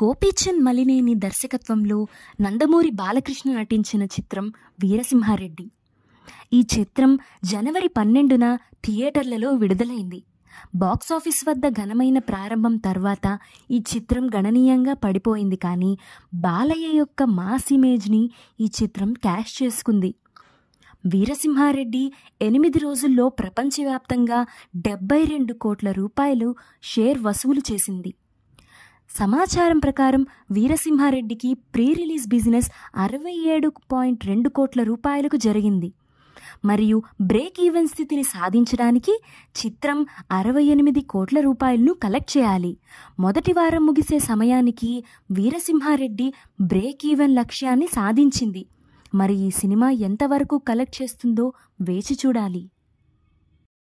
గోపీచంద్ మలినేని దర్శకత్వంలో నందమూరి బాలకృష్ణ నటించిన చిత్రం వీరసింహారెడ్డి ఈ చిత్రం జనవరి పన్నెండున థియేటర్లలో విడుదలైంది బాక్సాఫీస్ వద్ద ఘనమైన ప్రారంభం తర్వాత ఈ చిత్రం గణనీయంగా పడిపోయింది కానీ బాలయ్య యొక్క మాస్ ఇమేజ్ని ఈ చిత్రం క్యాష్ చేసుకుంది వీరసింహారెడ్డి ఎనిమిది రోజుల్లో ప్రపంచవ్యాప్తంగా డెబ్బై రెండు కోట్ల రూపాయలు షేర్ వసూలు చేసింది సమాచారం ప్రకారం వీరసింహారెడ్డికి ప్రీ రిలీజ్ బిజినెస్ అరవై ఏడు పాయింట్ రెండు కోట్ల రూపాయలకు జరిగింది మరియు బ్రేక్ ఈవెన్ స్థితిని సాధించడానికి చిత్రం అరవై ఎనిమిది కోట్ల రూపాయలను కలెక్ట్ చేయాలి మొదటి వారం ముగిసే సమయానికి వీరసింహారెడ్డి బ్రేక్ ఈవెన్ లక్ష్యాన్ని సాధించింది మరి ఈ సినిమా ఎంతవరకు కలెక్ట్ చేస్తుందో వేచి చూడాలి